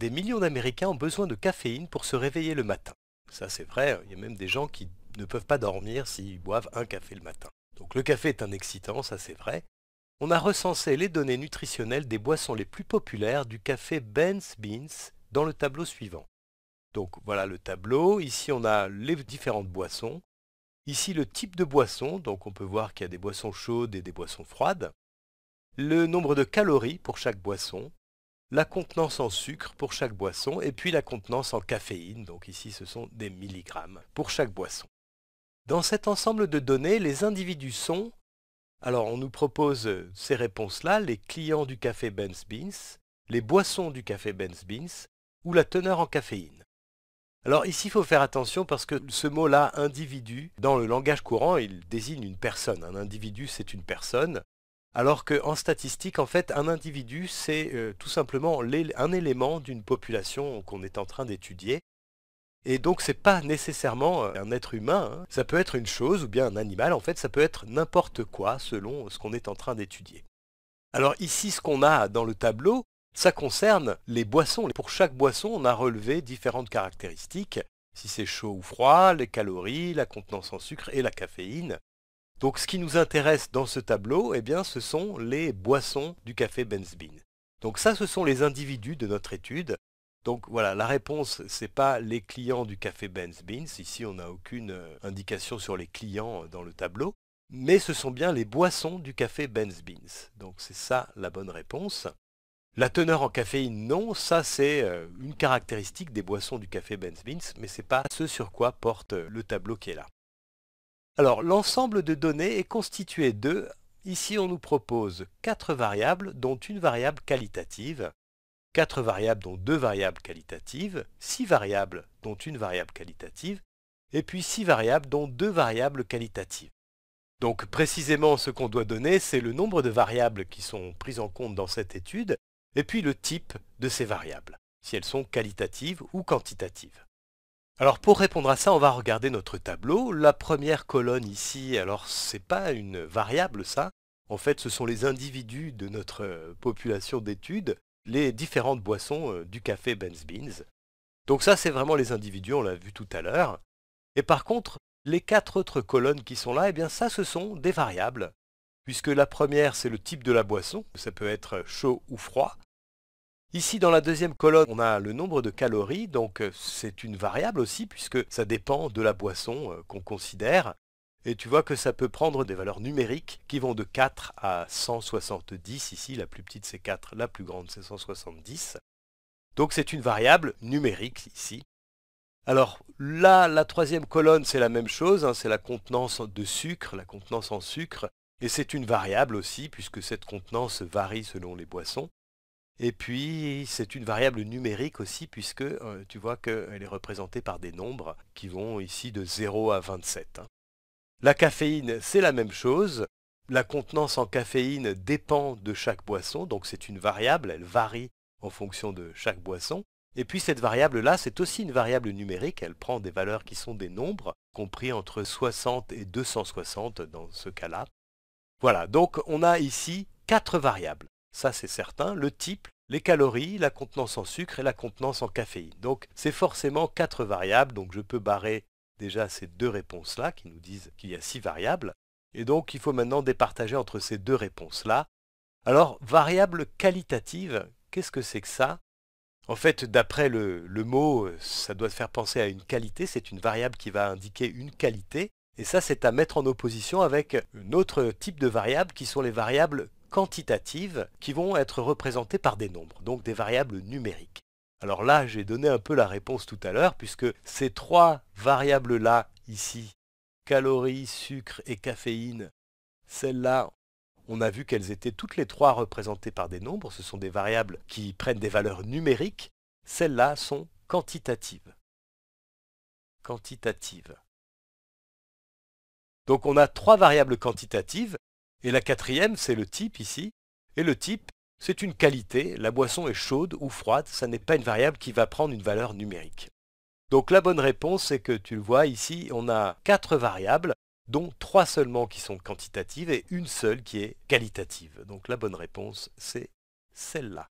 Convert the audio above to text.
Des millions d'Américains ont besoin de caféine pour se réveiller le matin. Ça c'est vrai, il y a même des gens qui ne peuvent pas dormir s'ils boivent un café le matin. Donc le café est un excitant, ça c'est vrai. On a recensé les données nutritionnelles des boissons les plus populaires du café Ben's Beans dans le tableau suivant. Donc voilà le tableau, ici on a les différentes boissons. Ici le type de boisson, donc on peut voir qu'il y a des boissons chaudes et des boissons froides. Le nombre de calories pour chaque boisson la contenance en sucre pour chaque boisson et puis la contenance en caféine, donc ici ce sont des milligrammes pour chaque boisson. Dans cet ensemble de données, les individus sont, alors on nous propose euh, ces réponses-là, les clients du café Benz Beans, les boissons du café Benz Beans ou la teneur en caféine. Alors ici, il faut faire attention parce que ce mot-là, individu, dans le langage courant, il désigne une personne. Un individu, c'est une personne. Alors qu'en statistique, en fait, un individu, c'est euh, tout simplement un élément d'une population qu'on est en train d'étudier. Et donc, ce n'est pas nécessairement euh, un être humain. Hein. Ça peut être une chose ou bien un animal. En fait, ça peut être n'importe quoi selon ce qu'on est en train d'étudier. Alors ici, ce qu'on a dans le tableau, ça concerne les boissons. Pour chaque boisson, on a relevé différentes caractéristiques. Si c'est chaud ou froid, les calories, la contenance en sucre et la caféine. Donc ce qui nous intéresse dans ce tableau, eh bien, ce sont les boissons du café Beans. Donc ça, ce sont les individus de notre étude. Donc voilà, la réponse, ce n'est pas les clients du café Ben's Beans. Ici, on n'a aucune euh, indication sur les clients euh, dans le tableau. Mais ce sont bien les boissons du café Ben's Beans. Donc c'est ça la bonne réponse. La teneur en caféine, non, ça c'est euh, une caractéristique des boissons du café Ben's Beans, mais ce n'est pas ce sur quoi porte le tableau qui est là. Alors, l'ensemble de données est constitué de, ici on nous propose quatre variables, dont une variable qualitative, quatre variables dont deux variables qualitatives, six variables dont une variable qualitative, et puis six variables dont deux variables qualitatives. Donc précisément ce qu'on doit donner, c'est le nombre de variables qui sont prises en compte dans cette étude, et puis le type de ces variables, si elles sont qualitatives ou quantitatives. Alors pour répondre à ça, on va regarder notre tableau. La première colonne ici, alors c'est pas une variable ça. En fait, ce sont les individus de notre euh, population d'études, les différentes boissons euh, du café Ben's Beans. Donc ça, c'est vraiment les individus, on l'a vu tout à l'heure. Et par contre, les quatre autres colonnes qui sont là, eh bien ça, ce sont des variables. Puisque la première, c'est le type de la boisson. Ça peut être chaud ou froid. Ici, dans la deuxième colonne, on a le nombre de calories, donc euh, c'est une variable aussi, puisque ça dépend de la boisson euh, qu'on considère. Et tu vois que ça peut prendre des valeurs numériques qui vont de 4 à 170. Ici, la plus petite c'est 4, la plus grande c'est 170. Donc c'est une variable numérique ici. Alors là, la troisième colonne, c'est la même chose, hein. c'est la contenance de sucre, la contenance en sucre. Et c'est une variable aussi, puisque cette contenance varie selon les boissons. Et puis, c'est une variable numérique aussi, puisque euh, tu vois qu'elle est représentée par des nombres qui vont ici de 0 à 27. Hein. La caféine, c'est la même chose. La contenance en caféine dépend de chaque boisson, donc c'est une variable, elle varie en fonction de chaque boisson. Et puis cette variable-là, c'est aussi une variable numérique, elle prend des valeurs qui sont des nombres, compris entre 60 et 260 dans ce cas-là. Voilà, donc on a ici quatre variables ça c'est certain, le type, les calories, la contenance en sucre et la contenance en caféine. Donc c'est forcément quatre variables, donc je peux barrer déjà ces deux réponses-là qui nous disent qu'il y a six variables. Et donc il faut maintenant départager entre ces deux réponses-là. Alors, variable qualitative, qu'est-ce que c'est que ça En fait, d'après le, le mot, ça doit faire penser à une qualité, c'est une variable qui va indiquer une qualité. Et ça, c'est à mettre en opposition avec un autre type de variable qui sont les variables quantitatives qui vont être représentées par des nombres, donc des variables numériques. Alors là, j'ai donné un peu la réponse tout à l'heure, puisque ces trois variables-là, ici, calories, sucre et caféine, celles-là, on a vu qu'elles étaient toutes les trois représentées par des nombres, ce sont des variables qui prennent des valeurs numériques, celles-là sont quantitatives. Quantitatives. Donc on a trois variables quantitatives et la quatrième, c'est le type ici. Et le type, c'est une qualité. La boisson est chaude ou froide. Ça n'est pas une variable qui va prendre une valeur numérique. Donc la bonne réponse, c'est que tu le vois ici, on a quatre variables, dont trois seulement qui sont quantitatives et une seule qui est qualitative. Donc la bonne réponse, c'est celle-là.